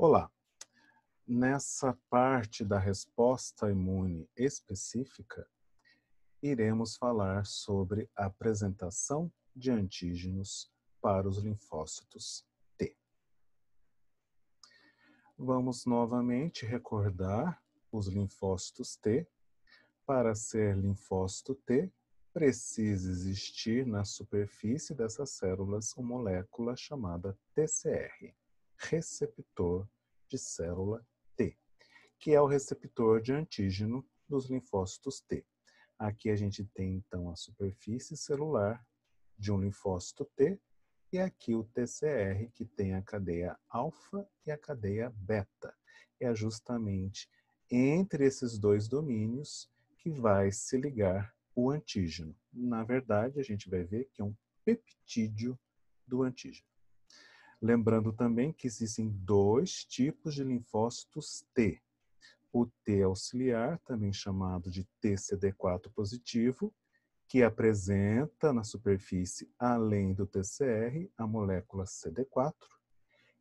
Olá. Nessa parte da resposta imune específica, iremos falar sobre a apresentação de antígenos para os linfócitos T. Vamos novamente recordar os linfócitos T. Para ser linfócito T, precisa existir na superfície dessas células uma molécula chamada TCR receptor de célula T, que é o receptor de antígeno dos linfócitos T. Aqui a gente tem então a superfície celular de um linfócito T e aqui o TCR que tem a cadeia alfa e a cadeia beta. É justamente entre esses dois domínios que vai se ligar o antígeno. Na verdade, a gente vai ver que é um peptídeo do antígeno. Lembrando também que existem dois tipos de linfócitos T. O T auxiliar, também chamado de TCD4 positivo, que apresenta na superfície, além do TCR, a molécula CD4,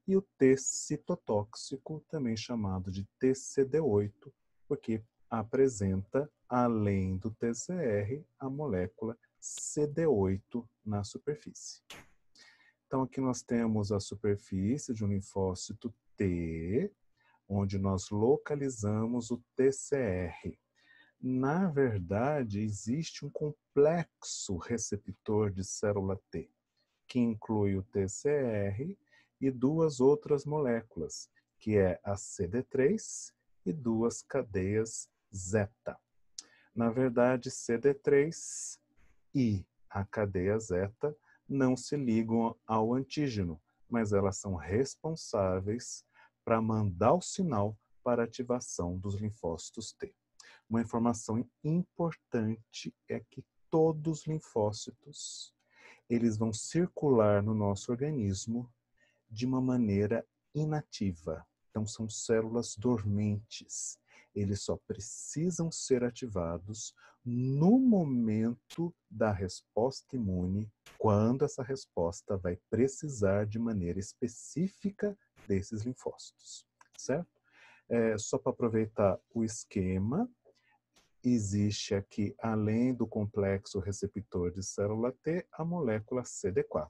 e o T citotóxico, também chamado de TCD8, porque apresenta, além do TCR, a molécula CD8 na superfície. Então, aqui nós temos a superfície de um linfócito T, onde nós localizamos o TCR. Na verdade, existe um complexo receptor de célula T, que inclui o TCR e duas outras moléculas, que é a CD3 e duas cadeias zeta. Na verdade, CD3 e a cadeia zeta não se ligam ao antígeno, mas elas são responsáveis para mandar o sinal para ativação dos linfócitos T. Uma informação importante é que todos os linfócitos eles vão circular no nosso organismo de uma maneira inativa. Então são células dormentes eles só precisam ser ativados no momento da resposta imune, quando essa resposta vai precisar de maneira específica desses linfócitos, certo? É, só para aproveitar o esquema, existe aqui, além do complexo receptor de célula T, a molécula CD4.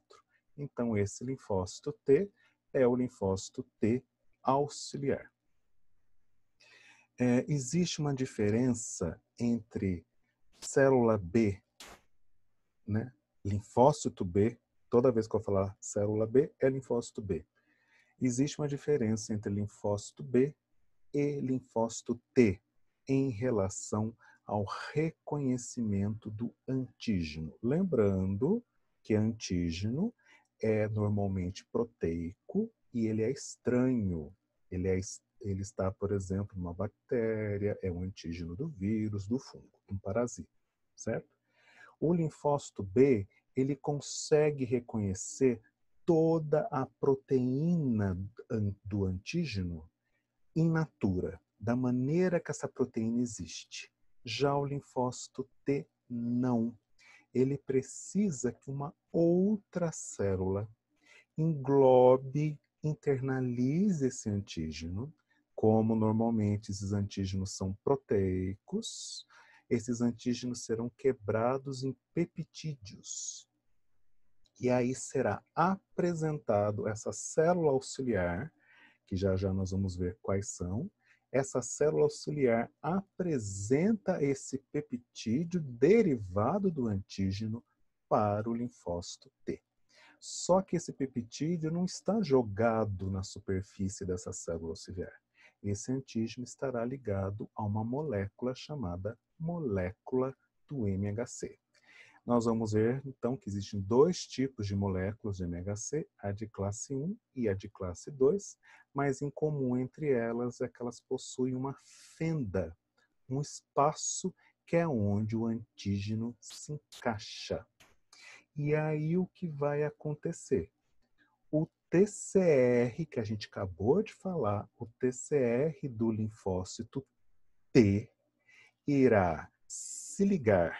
Então, esse linfócito T é o linfócito T auxiliar é, existe uma diferença entre célula B, né? linfócito B, toda vez que eu falar célula B, é linfócito B. Existe uma diferença entre linfócito B e linfócito T em relação ao reconhecimento do antígeno. Lembrando que antígeno é normalmente proteico e ele é estranho, ele é estranho ele está, por exemplo, numa bactéria, é um antígeno do vírus, do fungo, um parasita, certo? O linfócito B, ele consegue reconhecer toda a proteína do antígeno in natura, da maneira que essa proteína existe. Já o linfócito T não. Ele precisa que uma outra célula englobe internalize esse antígeno como normalmente esses antígenos são proteicos, esses antígenos serão quebrados em peptídeos. E aí será apresentado essa célula auxiliar, que já já nós vamos ver quais são. Essa célula auxiliar apresenta esse peptídeo derivado do antígeno para o linfócito T. Só que esse peptídeo não está jogado na superfície dessa célula auxiliar. Esse antígeno estará ligado a uma molécula chamada molécula do MHC. Nós vamos ver, então, que existem dois tipos de moléculas de MHC, a de classe 1 e a de classe 2, mas em comum entre elas é que elas possuem uma fenda, um espaço que é onde o antígeno se encaixa. E aí o que vai acontecer? o TCR que a gente acabou de falar, o TCR do linfócito T irá se ligar,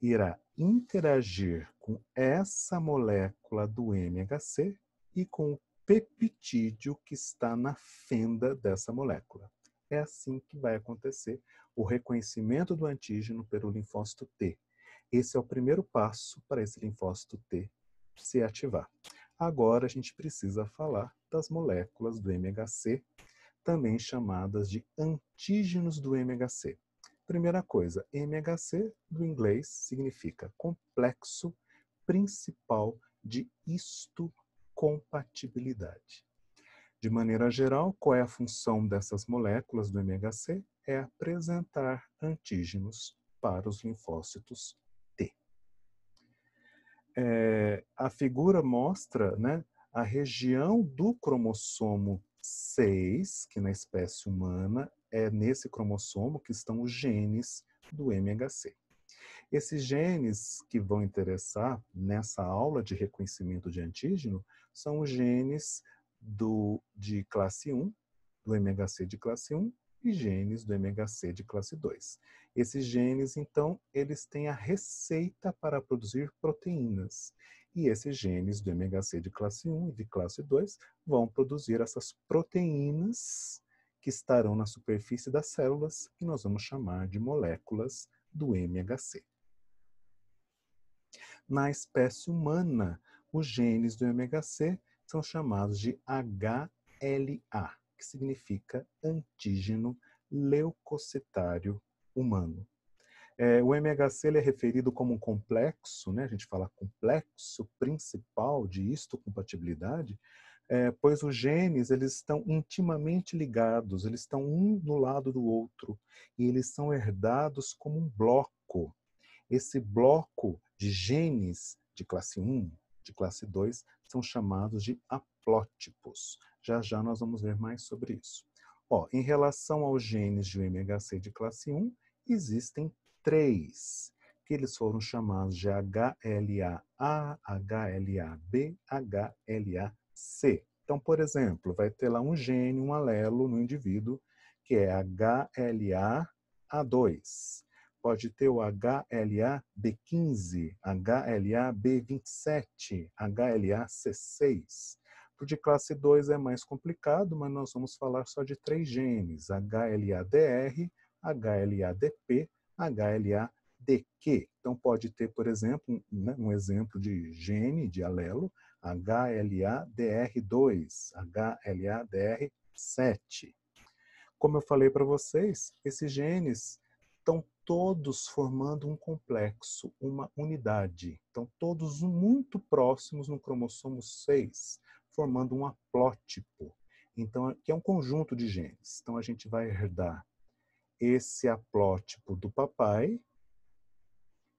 irá interagir com essa molécula do MHC e com o peptídeo que está na fenda dessa molécula. É assim que vai acontecer o reconhecimento do antígeno pelo linfócito T. Esse é o primeiro passo para esse linfócito T se ativar. Agora a gente precisa falar das moléculas do MHC, também chamadas de antígenos do MHC. Primeira coisa, MHC do inglês significa complexo principal de histocompatibilidade. De maneira geral, qual é a função dessas moléculas do MHC? É apresentar antígenos para os linfócitos T. É, a figura mostra né, a região do cromossomo 6, que na espécie humana é nesse cromossomo que estão os genes do MHC. Esses genes que vão interessar nessa aula de reconhecimento de antígeno são os genes do, de classe 1, do MHC de classe 1 e genes do MHC de classe 2. Esses genes, então, eles têm a receita para produzir proteínas. E esses genes do MHC de classe 1 e de classe 2 vão produzir essas proteínas que estarão na superfície das células, que nós vamos chamar de moléculas do MHC. Na espécie humana, os genes do MHC são chamados de HLA, que significa antígeno leucocitário humano. É, o MHC ele é referido como um complexo, né? a gente fala complexo principal de histocompatibilidade, é, pois os genes eles estão intimamente ligados, eles estão um no lado do outro e eles são herdados como um bloco. Esse bloco de genes de classe 1, de classe 2, são chamados de haplótipos. Já já nós vamos ver mais sobre isso. Ó, em relação aos genes de MHC de classe 1, existem 3, que eles foram chamados de HLA-A, HLA-B, HLA-C. Então, por exemplo, vai ter lá um gene, um alelo no indivíduo que é HLA-A2. Pode ter o HLA-B15, HLA-B27, HLA-C6. O de classe 2 é mais complicado, mas nós vamos falar só de três genes: HLA-DR, HLA-DP HLA-DQ. Então, pode ter, por exemplo, né, um exemplo de gene, de alelo, HLA-DR2, HLA-DR7. Como eu falei para vocês, esses genes estão todos formando um complexo, uma unidade. Estão todos muito próximos no cromossomo 6, formando um haplótipo. Então, que é um conjunto de genes. Então, a gente vai herdar esse haplótipo do papai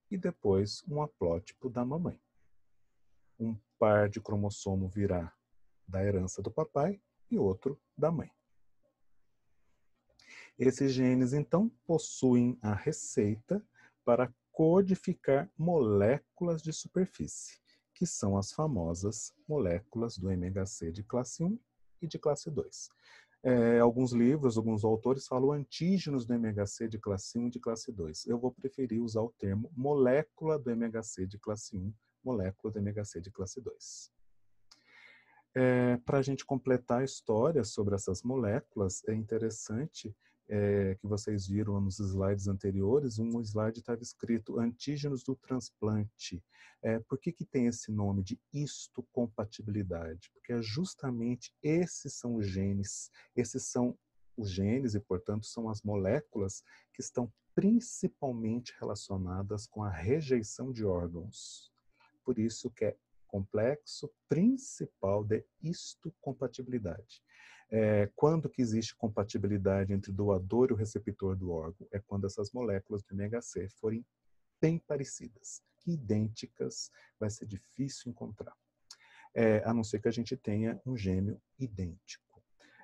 e depois um haplótipo da mamãe. Um par de cromossomo virá da herança do papai e outro da mãe. Esses genes, então, possuem a receita para codificar moléculas de superfície, que são as famosas moléculas do MHC de classe 1 e de classe 2 é, alguns livros, alguns autores falam antígenos do MHC de classe 1 e de classe 2. Eu vou preferir usar o termo molécula do MHC de classe 1, molécula do MHC de classe 2. É, Para a gente completar a história sobre essas moléculas, é interessante é, que vocês viram nos slides anteriores, um slide estava escrito antígenos do transplante. É, por que, que tem esse nome de histocompatibilidade? Porque é justamente esses são os genes, esses são os genes e, portanto, são as moléculas que estão principalmente relacionadas com a rejeição de órgãos. Por isso que é complexo principal de histocompatibilidade. É, quando que existe compatibilidade entre o doador e o receptor do órgão? É quando essas moléculas de MHC forem bem parecidas. Idênticas vai ser difícil encontrar. É, a não ser que a gente tenha um gêmeo idêntico.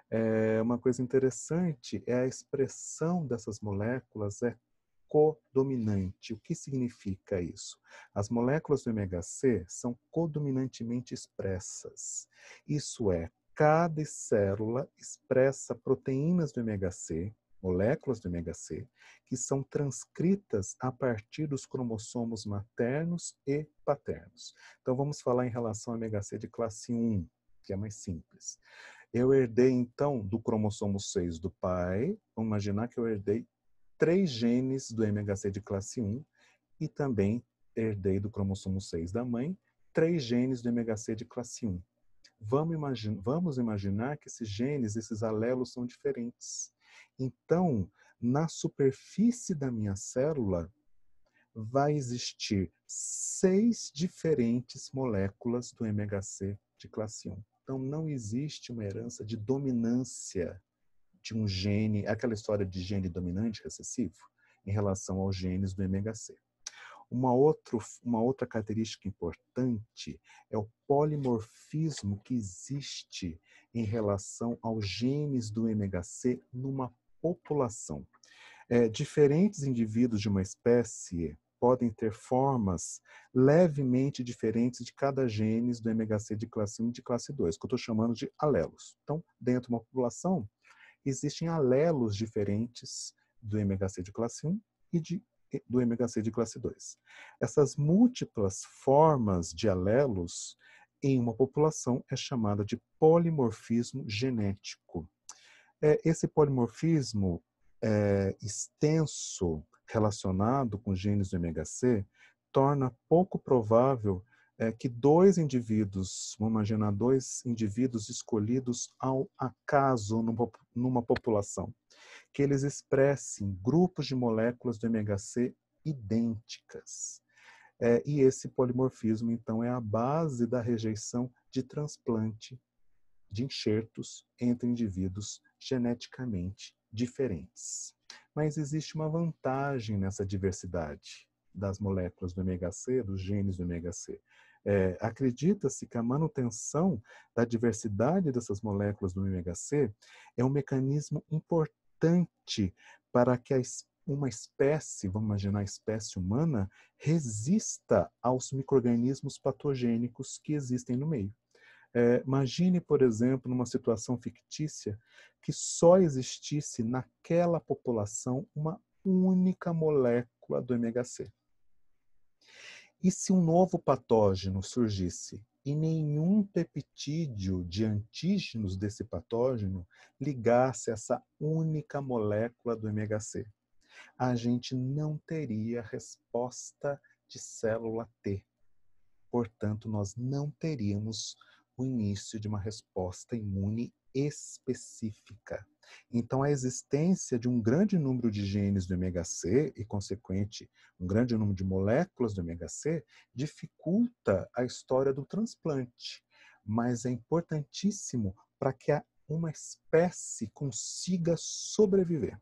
É, uma coisa interessante é a expressão dessas moléculas é codominante. O que significa isso? As moléculas do MHC são codominantemente expressas. Isso é, cada célula expressa proteínas do MHC, moléculas do MHC, que são transcritas a partir dos cromossomos maternos e paternos. Então vamos falar em relação ao MHC de classe 1, que é mais simples. Eu herdei então do cromossomo 6 do pai, vamos imaginar que eu herdei três genes do MHC de classe 1 e também herdei do cromossomo 6 da mãe três genes do MHC de classe 1. Vamos, vamos imaginar que esses genes, esses alelos são diferentes. Então, na superfície da minha célula, vai existir seis diferentes moléculas do MHC de classe 1. Então, não existe uma herança de dominância tinha um gene, aquela história de gene dominante recessivo, em relação aos genes do MHC. Uma, outro, uma outra característica importante é o polimorfismo que existe em relação aos genes do MHC numa população. É, diferentes indivíduos de uma espécie podem ter formas levemente diferentes de cada genes do MHC de classe 1 e de classe 2, que eu estou chamando de alelos. Então, dentro de uma população, existem alelos diferentes do MHC de classe 1 e de, do MHC de classe 2. Essas múltiplas formas de alelos em uma população é chamada de polimorfismo genético. É, esse polimorfismo é, extenso relacionado com genes do MHC torna pouco provável é que dois indivíduos, vamos imaginar dois indivíduos escolhidos ao acaso numa, população, que eles expressem grupos de moléculas do MHC idênticas. É, e esse polimorfismo, então, é a base da rejeição de transplante de enxertos entre indivíduos geneticamente diferentes. Mas existe uma vantagem nessa diversidade das moléculas do MHC, dos genes do MHC, é, Acredita-se que a manutenção da diversidade dessas moléculas do MHC é um mecanismo importante para que a, uma espécie, vamos imaginar a espécie humana, resista aos microrganismos patogênicos que existem no meio. É, imagine, por exemplo, numa situação fictícia que só existisse naquela população uma única molécula do MHC. E se um novo patógeno surgisse e nenhum peptídeo de antígenos desse patógeno ligasse essa única molécula do MHC? A gente não teria resposta de célula T. Portanto, nós não teríamos o início de uma resposta imune específica. Então, a existência de um grande número de genes do ômega C e, consequente, um grande número de moléculas do ômega C dificulta a história do transplante, mas é importantíssimo para que uma espécie consiga sobreviver.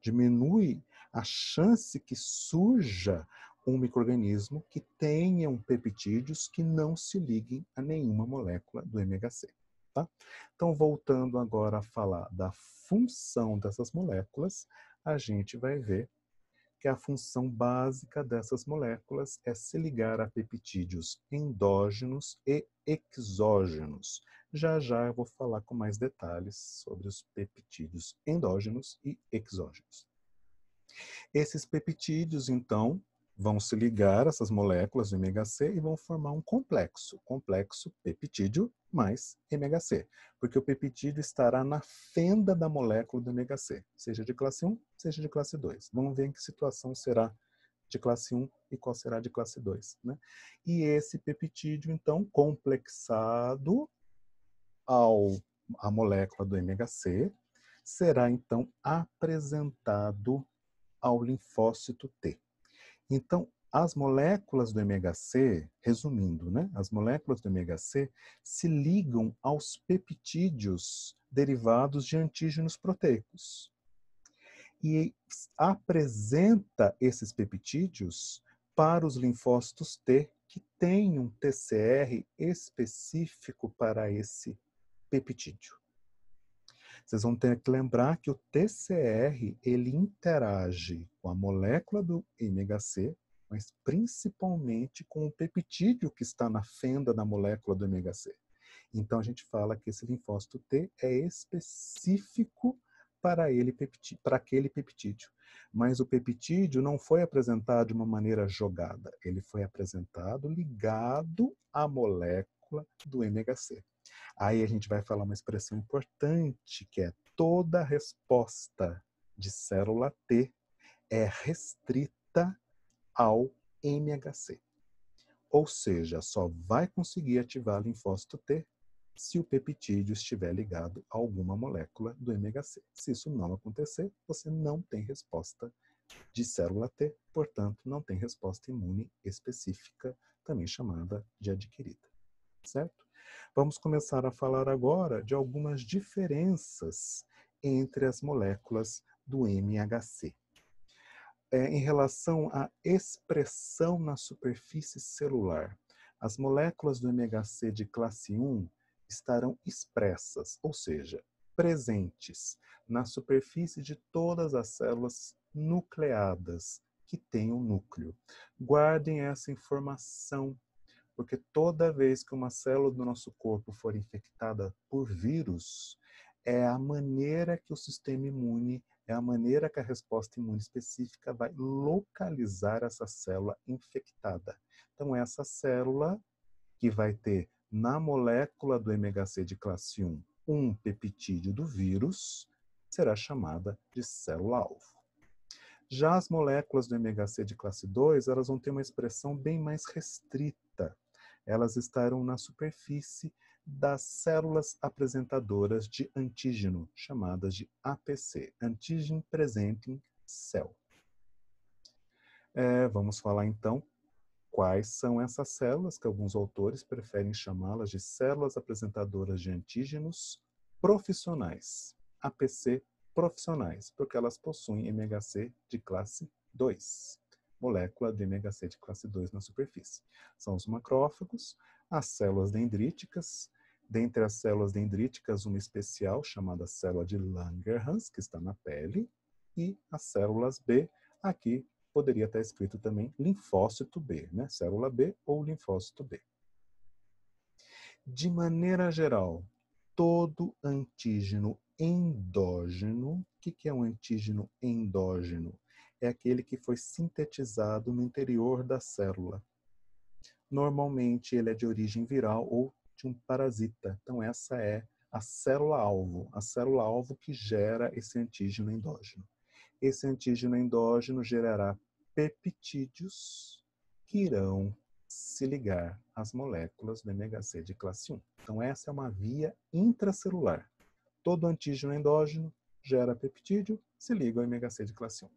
Diminui a chance que surja um microorganismo que tenha um peptídeos que não se liguem a nenhuma molécula do MHC. Tá? Então, voltando agora a falar da função dessas moléculas, a gente vai ver que a função básica dessas moléculas é se ligar a peptídeos endógenos e exógenos. Já já eu vou falar com mais detalhes sobre os peptídeos endógenos e exógenos. Esses peptídeos, então, vão se ligar essas moléculas de MHC e vão formar um complexo, complexo peptídeo mais MHC, porque o peptídeo estará na fenda da molécula do MHC, seja de classe 1, seja de classe 2. Vamos ver em que situação será de classe 1 e qual será de classe 2. Né? E esse peptídeo, então, complexado ao, à molécula do MHC, será, então, apresentado ao linfócito T. Então, as moléculas do MHC, resumindo, né? As moléculas do MHC se ligam aos peptídeos derivados de antígenos proteicos. E apresenta esses peptídeos para os linfócitos T que têm um TCR específico para esse peptídeo. Vocês vão ter que lembrar que o TCR ele interage com a molécula do MHC, mas principalmente com o peptídeo que está na fenda da molécula do MHC. Então a gente fala que esse linfócito T é específico para, ele, para aquele peptídeo. Mas o peptídeo não foi apresentado de uma maneira jogada, ele foi apresentado ligado à molécula do NHC. Aí a gente vai falar uma expressão importante que é toda resposta de célula T é restrita ao MHC. Ou seja, só vai conseguir ativar linfócito T se o peptídeo estiver ligado a alguma molécula do MHC. Se isso não acontecer, você não tem resposta de célula T, portanto, não tem resposta imune específica, também chamada de adquirida certo? Vamos começar a falar agora de algumas diferenças entre as moléculas do MHC. É, em relação à expressão na superfície celular, as moléculas do MHC de classe 1 estarão expressas, ou seja, presentes na superfície de todas as células nucleadas que têm um núcleo. Guardem essa informação porque toda vez que uma célula do nosso corpo for infectada por vírus, é a maneira que o sistema imune, é a maneira que a resposta imune específica vai localizar essa célula infectada. Então, essa célula que vai ter na molécula do MHC de classe 1 um peptídeo do vírus, será chamada de célula-alvo. Já as moléculas do MHC de classe 2, elas vão ter uma expressão bem mais restrita. Elas estarão na superfície das células apresentadoras de antígeno, chamadas de APC, Antigen Presenting Cell. É, vamos falar então quais são essas células, que alguns autores preferem chamá-las de células apresentadoras de antígenos profissionais, APC profissionais, porque elas possuem MHC de classe 2 molécula de MHC de classe 2 na superfície. São os macrófagos, as células dendríticas, dentre as células dendríticas, uma especial chamada célula de Langerhans, que está na pele, e as células B, aqui poderia estar escrito também linfócito B, né? célula B ou linfócito B. De maneira geral, todo antígeno endógeno, o que, que é um antígeno endógeno? é aquele que foi sintetizado no interior da célula. Normalmente ele é de origem viral ou de um parasita. Então essa é a célula-alvo, a célula-alvo que gera esse antígeno endógeno. Esse antígeno endógeno gerará peptídeos que irão se ligar às moléculas do MHC de classe 1. Então essa é uma via intracelular. Todo antígeno endógeno gera peptídeo, se liga ao MHC de classe 1.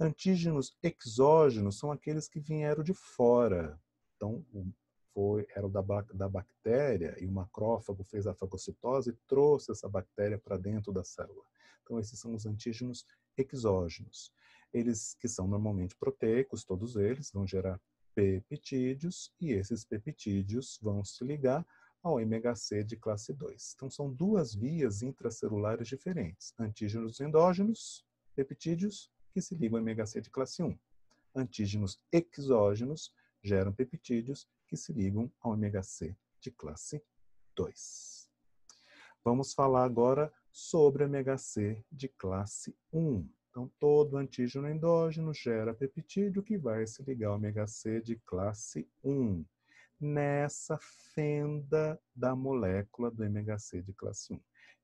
Antígenos exógenos são aqueles que vieram de fora. Então, foi, era o da, da bactéria e o macrófago fez a fagocitose e trouxe essa bactéria para dentro da célula. Então, esses são os antígenos exógenos. Eles que são normalmente proteicos, todos eles, vão gerar peptídeos e esses peptídeos vão se ligar ao MHC de classe 2. Então, são duas vias intracelulares diferentes: antígenos endógenos, peptídeos que se ligam a MHC de classe 1. Antígenos exógenos geram peptídeos que se ligam ao MHC de classe 2. Vamos falar agora sobre MHC de classe 1. Então, todo antígeno endógeno gera peptídeo que vai se ligar ao MHC de classe 1, nessa fenda da molécula do MHC de classe 1.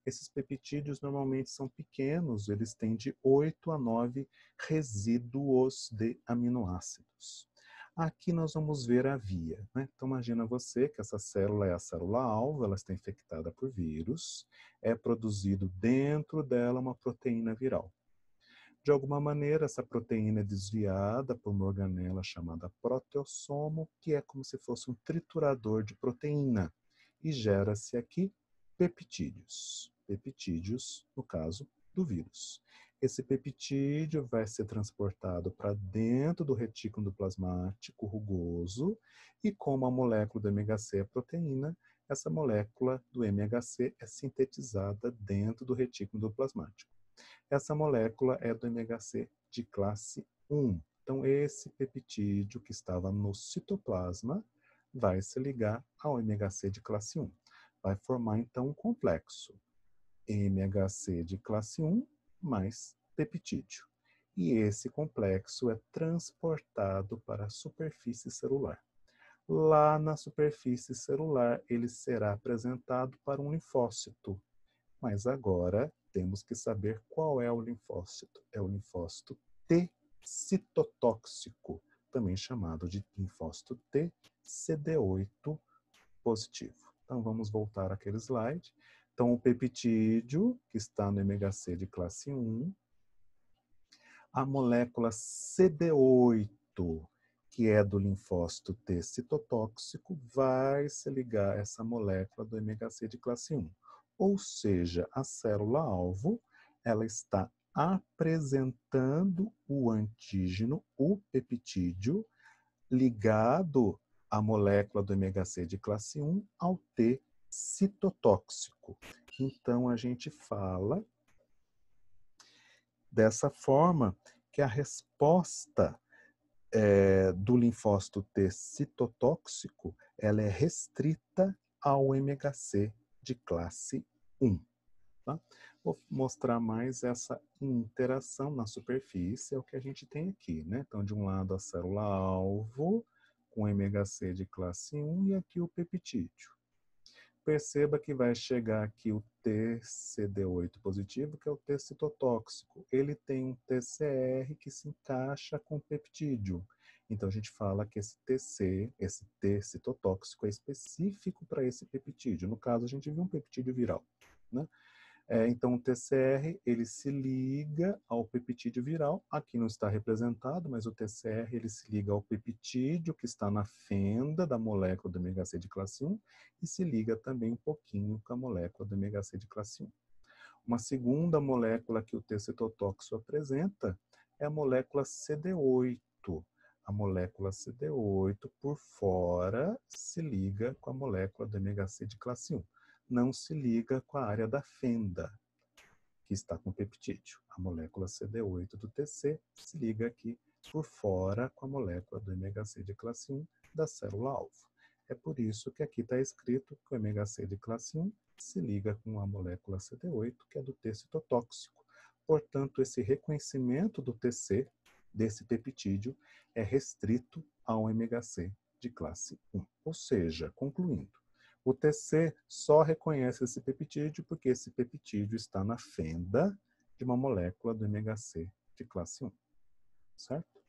Esses peptídeos normalmente são pequenos, eles têm de 8 a 9 resíduos de aminoácidos. Aqui nós vamos ver a via. Né? Então, imagina você que essa célula é a célula-alvo, ela está infectada por vírus, é produzido dentro dela uma proteína viral. De alguma maneira, essa proteína é desviada por uma organela chamada proteossomo, que é como se fosse um triturador de proteína, e gera-se aqui peptídeos peptídeos, no caso do vírus. Esse peptídeo vai ser transportado para dentro do retículo plasmático rugoso e como a molécula do MHC é proteína, essa molécula do MHC é sintetizada dentro do retículo plasmático. Essa molécula é do MHC de classe 1. Então, esse peptídeo que estava no citoplasma vai se ligar ao MHC de classe 1. Vai formar, então, um complexo. MHC de classe 1 mais peptídeo. E esse complexo é transportado para a superfície celular. Lá na superfície celular, ele será apresentado para um linfócito. Mas agora temos que saber qual é o linfócito. É o linfócito T citotóxico, também chamado de linfócito T CD8 positivo. Então vamos voltar àquele slide. Então, o peptídeo, que está no MHC de classe 1, a molécula CD8, que é do linfócito T citotóxico, vai se ligar a essa molécula do MHC de classe 1. Ou seja, a célula-alvo, ela está apresentando o antígeno, o peptídeo, ligado à molécula do MHC de classe 1 ao T citotóxico. Então, a gente fala dessa forma que a resposta é, do linfócito T citotóxico ela é restrita ao MHC de classe 1. Tá? Vou mostrar mais essa interação na superfície, é o que a gente tem aqui. Né? Então, de um lado, a célula-alvo com MHC de classe 1 e aqui o peptídeo perceba que vai chegar aqui o TCD8 positivo, que é o T citotóxico. Ele tem um TCR que se encaixa com o peptídeo. Então a gente fala que esse TC, esse T citotóxico é específico para esse peptídeo. No caso, a gente viu um peptídeo viral, né? É, então, o TCR ele se liga ao peptídeo viral, aqui não está representado, mas o TCR ele se liga ao peptídeo que está na fenda da molécula do ômega C de classe 1 e se liga também um pouquinho com a molécula do ômega C de classe 1. Uma segunda molécula que o T-citotóxico apresenta é a molécula CD8. A molécula CD8 por fora se liga com a molécula do ômega C de classe 1 não se liga com a área da fenda, que está com o peptídeo. A molécula CD8 do TC se liga aqui por fora com a molécula do MHC de classe 1 da célula-alvo. É por isso que aqui está escrito que o MHC de classe 1 se liga com a molécula CD8, que é do T citotóxico. Portanto, esse reconhecimento do TC, desse peptídeo, é restrito ao MHC de classe 1. Ou seja, concluindo, o TC só reconhece esse peptídeo porque esse peptídeo está na fenda de uma molécula do MHC de classe 1. Certo?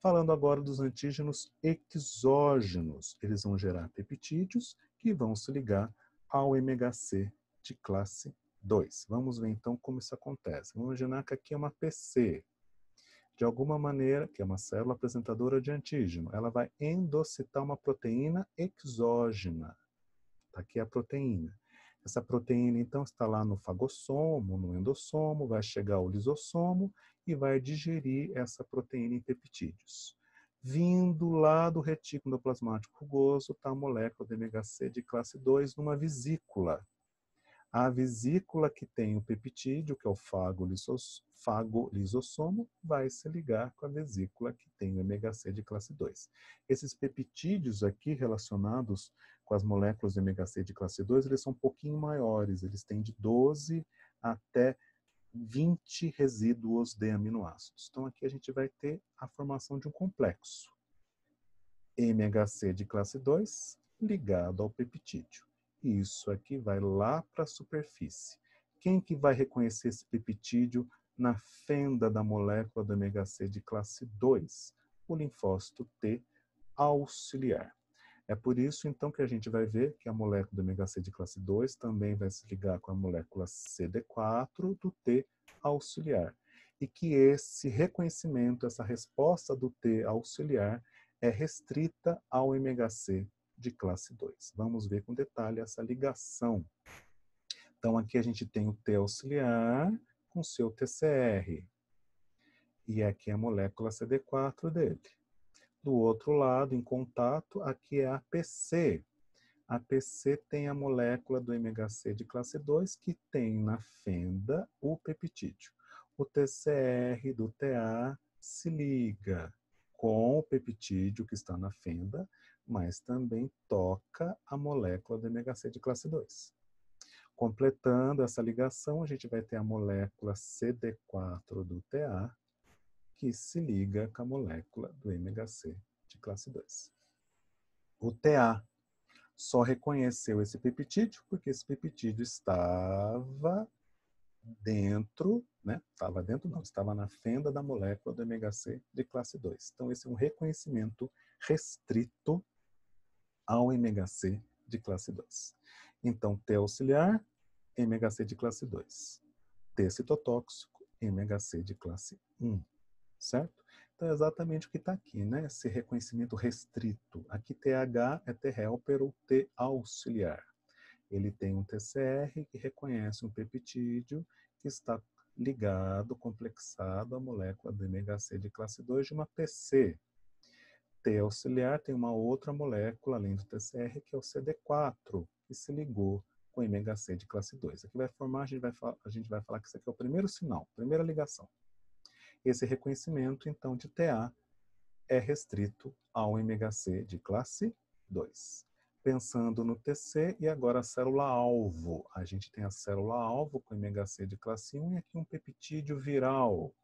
Falando agora dos antígenos exógenos, eles vão gerar peptídeos que vão se ligar ao MHC de classe 2. Vamos ver então como isso acontece. Vamos imaginar que aqui é uma PC. De alguma maneira, que é uma célula apresentadora de antígeno, ela vai endocitar uma proteína exógena. Está aqui a proteína. Essa proteína, então, está lá no fagossomo, no endossomo, vai chegar ao lisossomo e vai digerir essa proteína em peptídeos. Vindo lá do retículo endoplasmático rugoso, está a molécula de MHC de classe 2 numa vesícula. A vesícula que tem o peptídeo, que é o fagolisossomo, vai se ligar com a vesícula que tem o MHC de classe 2. Esses peptídeos aqui relacionados com as moléculas de ômega 6 de classe 2, eles são um pouquinho maiores, eles têm de 12 até 20 resíduos de aminoácidos. Então aqui a gente vai ter a formação de um complexo. MHC de classe 2 ligado ao peptídeo. Isso aqui vai lá para a superfície. Quem que vai reconhecer esse peptídeo na fenda da molécula do MHC de classe 2? O linfócito T auxiliar. É por isso, então, que a gente vai ver que a molécula do ômega C de classe 2 também vai se ligar com a molécula CD4 do T auxiliar. E que esse reconhecimento, essa resposta do T auxiliar é restrita ao ômega C de classe 2. Vamos ver com detalhe essa ligação. Então, aqui a gente tem o T auxiliar com seu TCR. E aqui a molécula CD4 dele. Do outro lado, em contato, aqui é a APC. A APC tem a molécula do MHC de classe 2 que tem na fenda o peptídeo. O TCR do TA se liga com o peptídeo que está na fenda, mas também toca a molécula do MHC de classe 2. Completando essa ligação, a gente vai ter a molécula CD4 do TA, que se liga com a molécula do MHC de classe 2. O TA só reconheceu esse peptídeo porque esse peptídeo estava dentro, né? Estava dentro não, estava na fenda da molécula do MHC de classe 2. Então esse é um reconhecimento restrito ao MHC de classe 2. Então T auxiliar, MHC de classe 2. T citotóxico, MHC de classe 1 certo? Então, é exatamente o que está aqui, né? Esse reconhecimento restrito. Aqui TH é T-helper ou T-auxiliar. Ele tem um TCR que reconhece um peptídeo que está ligado, complexado à molécula do MHC de classe 2 de uma PC. T auxiliar tem uma outra molécula além do TCR, que é o CD4, que se ligou com o MHC de classe 2. Aqui vai formar, a gente vai, a gente vai falar que isso aqui é o primeiro sinal, primeira ligação. Esse reconhecimento, então, de TA é restrito ao MHC de classe 2. Pensando no TC e agora a célula-alvo. A gente tem a célula-alvo com MHC de classe 1 e aqui um peptídeo viral.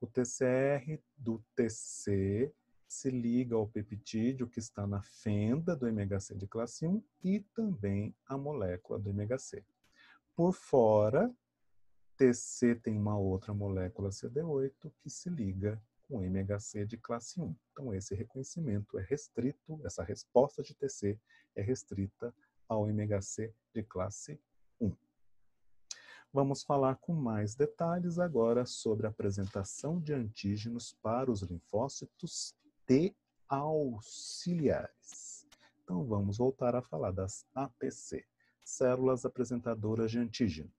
O TCR do TC se liga ao peptídeo que está na fenda do MHC de classe 1 e também à molécula do MHC. Por fora, TC tem uma outra molécula CD8 que se liga com MHC de classe 1. Então, esse reconhecimento é restrito, essa resposta de TC é restrita ao MHC de classe 1. Vamos falar com mais detalhes agora sobre a apresentação de antígenos para os linfócitos T auxiliares. Então, vamos voltar a falar das APC, células apresentadoras de antígeno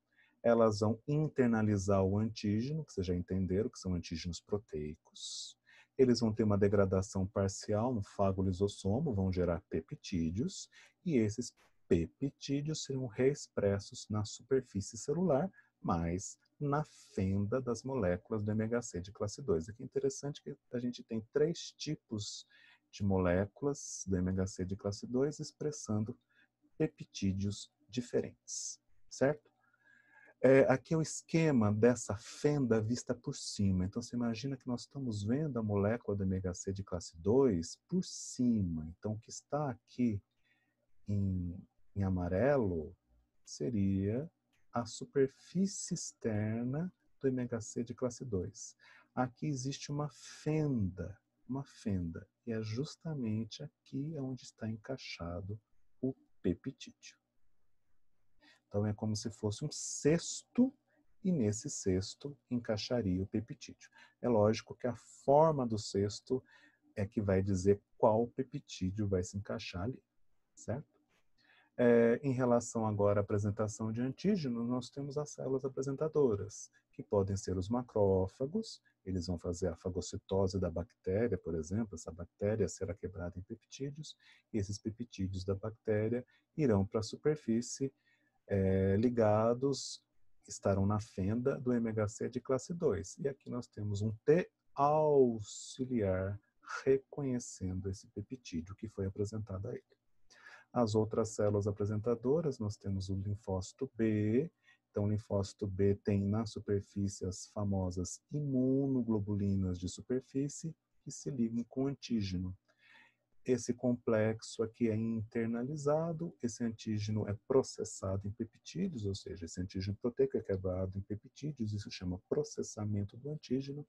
elas vão internalizar o antígeno, que vocês já entenderam, que são antígenos proteicos. Eles vão ter uma degradação parcial no fagolisossomo, vão gerar peptídeos, e esses peptídeos serão reexpressos na superfície celular, mas na fenda das moléculas do MHC de classe 2. Aqui é interessante que a gente tem três tipos de moléculas do MHC de classe 2 expressando peptídeos diferentes, certo? É, aqui é o esquema dessa fenda vista por cima. Então, você imagina que nós estamos vendo a molécula do MHC de classe 2 por cima. Então, o que está aqui em, em amarelo seria a superfície externa do MHC de classe 2. Aqui existe uma fenda, uma fenda, e é justamente aqui onde está encaixado o peptídeo. Então é como se fosse um cesto e nesse cesto encaixaria o peptídeo. É lógico que a forma do cesto é que vai dizer qual peptídeo vai se encaixar ali, certo? É, em relação agora à apresentação de antígeno, nós temos as células apresentadoras, que podem ser os macrófagos, eles vão fazer a fagocitose da bactéria, por exemplo, essa bactéria será quebrada em peptídeos, e esses peptídeos da bactéria irão para a superfície é, ligados estarão na fenda do MHC de classe 2. E aqui nós temos um T auxiliar reconhecendo esse peptídeo que foi apresentado a ele. As outras células apresentadoras, nós temos o linfócito B. Então, o linfócito B tem na superfície as famosas imunoglobulinas de superfície que se ligam com o antígeno. Esse complexo aqui é internalizado, esse antígeno é processado em peptídeos, ou seja, esse antígeno proteico é quebrado em peptídeos, isso chama processamento do antígeno,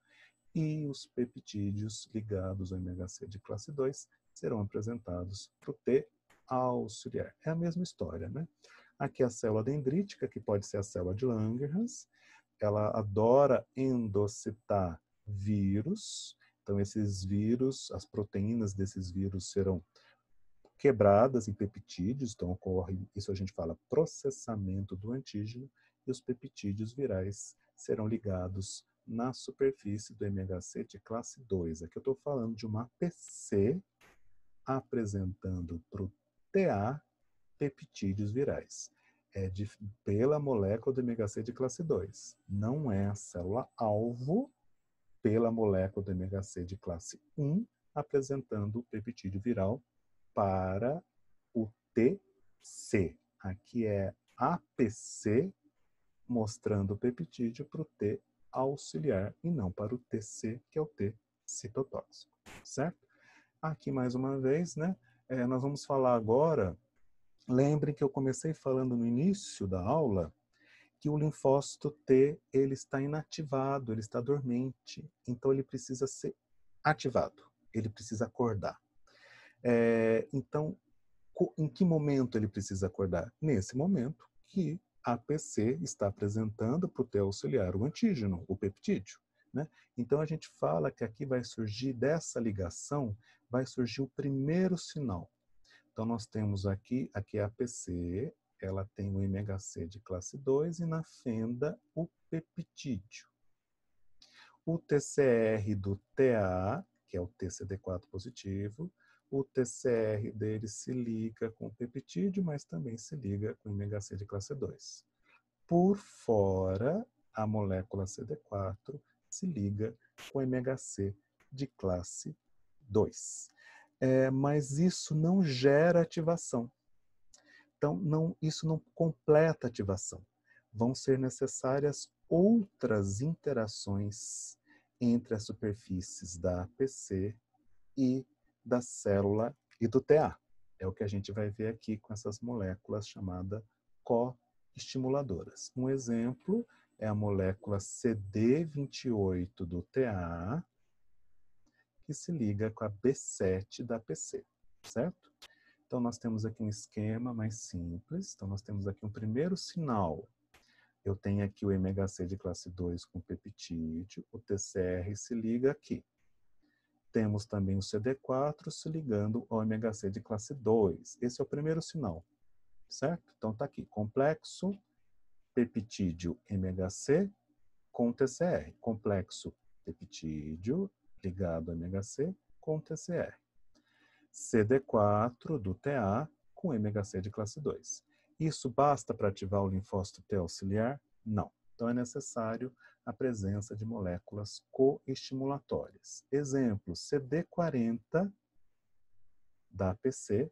e os peptídeos ligados ao MHC de classe 2 serão apresentados para o T auxiliar. É a mesma história, né? Aqui é a célula dendrítica, que pode ser a célula de Langerhans, ela adora endocitar vírus, então, esses vírus, as proteínas desses vírus serão quebradas em peptídeos, então ocorre, isso a gente fala, processamento do antígeno, e os peptídeos virais serão ligados na superfície do MHC de classe 2. Aqui eu estou falando de uma PC apresentando para o TA peptídeos virais. É de, pela molécula do MHC de classe 2. Não é a célula alvo pela molécula do MHC de classe 1, apresentando o peptídeo viral para o TC. Aqui é APC, mostrando o peptídeo para o T auxiliar e não para o TC, que é o T citotóxico, certo? Aqui mais uma vez, né? É, nós vamos falar agora. Lembrem que eu comecei falando no início da aula que o linfócito T ele está inativado, ele está dormente, então ele precisa ser ativado, ele precisa acordar. É, então, em que momento ele precisa acordar? Nesse momento que a PC está apresentando para o T auxiliar o antígeno, o peptídeo. Né? Então a gente fala que aqui vai surgir dessa ligação, vai surgir o primeiro sinal. Então nós temos aqui, aqui é a PC, ela tem o MHC de classe 2 e na fenda o peptídeo. O TCR do TA, que é o TCD4 positivo, o TCR dele se liga com o peptídeo, mas também se liga com o MHC de classe 2. Por fora, a molécula CD4 se liga com o MHC de classe 2. É, mas isso não gera ativação. Então, não, isso não completa a ativação. Vão ser necessárias outras interações entre as superfícies da APC e da célula e do TA. É o que a gente vai ver aqui com essas moléculas chamadas co-estimuladoras. Um exemplo é a molécula CD28 do TA, que se liga com a B7 da PC, certo? Então, nós temos aqui um esquema mais simples. Então, nós temos aqui um primeiro sinal. Eu tenho aqui o MHC de classe 2 com peptídeo, o TCR se liga aqui. Temos também o CD4 se ligando ao MHC de classe 2. Esse é o primeiro sinal, certo? Então, está aqui, complexo, peptídeo, MHC com TCR. Complexo, peptídeo ligado ao MHC com TCR. CD4 do TA com MHC de classe 2. Isso basta para ativar o linfócito T auxiliar? Não. Então é necessário a presença de moléculas coestimulatórias. Exemplo, CD40 da APC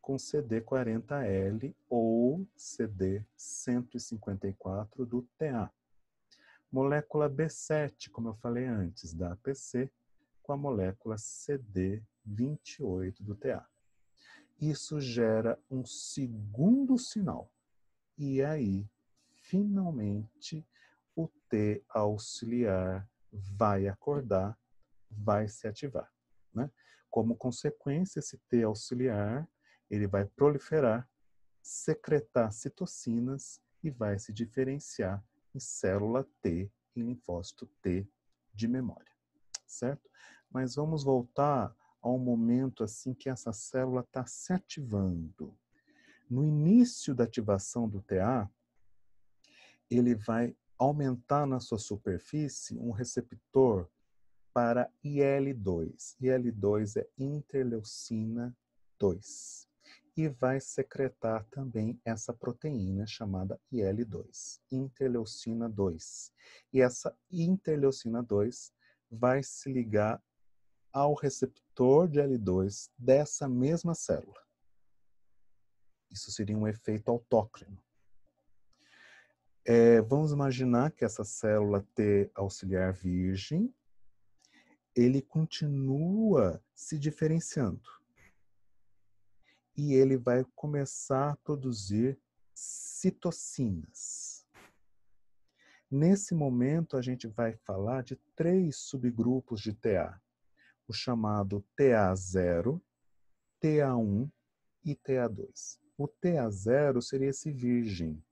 com CD40L ou CD154 do TA. Molécula B7, como eu falei antes, da APC, com a molécula CD 28 do TA. Isso gera um segundo sinal. E aí, finalmente, o T auxiliar vai acordar, vai se ativar. Né? Como consequência, esse T auxiliar ele vai proliferar, secretar citocinas e vai se diferenciar em célula T e linfócito T de memória, certo? Mas vamos voltar ao momento assim que essa célula está se ativando. No início da ativação do TA, ele vai aumentar na sua superfície um receptor para IL2. IL2 é interleucina 2. E vai secretar também essa proteína chamada IL2, interleucina 2. E essa interleucina 2 vai se ligar ao receptor de L2 dessa mesma célula. Isso seria um efeito autócrino. É, vamos imaginar que essa célula T auxiliar virgem, ele continua se diferenciando. E ele vai começar a produzir citocinas. Nesse momento, a gente vai falar de três subgrupos de TA o chamado TA0, TA1 e TA2. O TA0 seria esse virgem,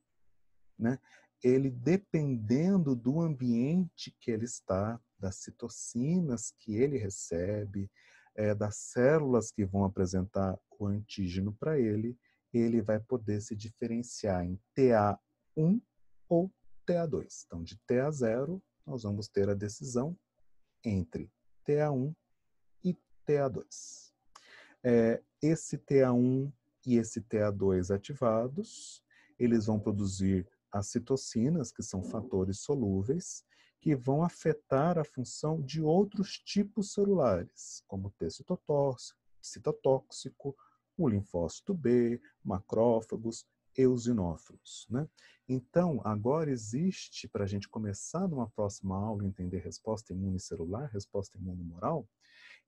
né? Ele dependendo do ambiente que ele está, das citocinas que ele recebe, é, das células que vão apresentar o antígeno para ele, ele vai poder se diferenciar em TA1 ou TA2. Então, de TA0, nós vamos ter a decisão entre TA1 TA2. É, esse TA1 e esse TA2 ativados, eles vão produzir as citocinas, que são fatores solúveis, que vão afetar a função de outros tipos celulares, como o T citotóxico, o linfócito B, macrófagos, eosinófilos. Né? Então, agora existe, para a gente começar numa próxima aula, entender resposta imune celular, resposta imune moral,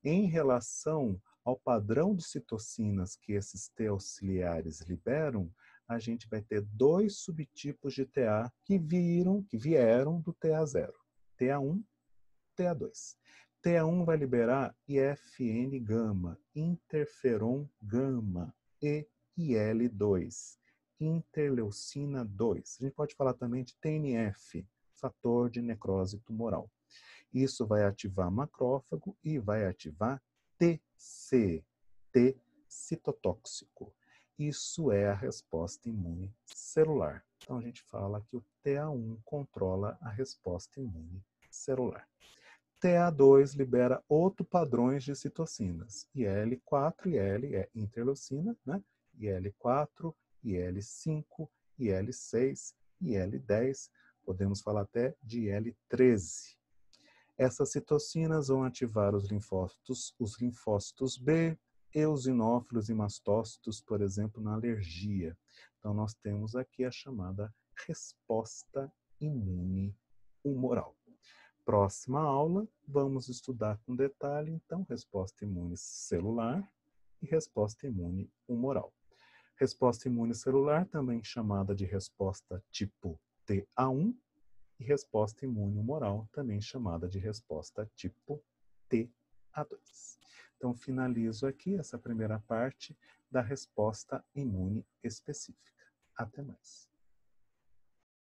em relação ao padrão de citocinas que esses T auxiliares liberam, a gente vai ter dois subtipos de TA que viram, que vieram do TA0. TA1, TA2. TA1 vai liberar IFN gama, interferon gama e IL2, interleucina 2. A gente pode falar também de TNF, fator de necrose tumoral. Isso vai ativar macrófago e vai ativar TC, T citotóxico. Isso é a resposta imune celular. Então a gente fala que o TA1 controla a resposta imune celular. TA2 libera outros padrões de citocinas, IL4 e L é interleucina, né? IL4, IL5, IL6, IL10, podemos falar até de IL13. Essas citocinas vão ativar os linfócitos, os linfócitos B, eosinófilos e mastócitos, por exemplo, na alergia. Então nós temos aqui a chamada resposta imune humoral. Próxima aula, vamos estudar com detalhe, então, resposta imune celular e resposta imune humoral. Resposta imune celular, também chamada de resposta tipo TA1, e resposta imune-humoral, também chamada de resposta tipo TA2. Então, finalizo aqui essa primeira parte da resposta imune específica. Até mais.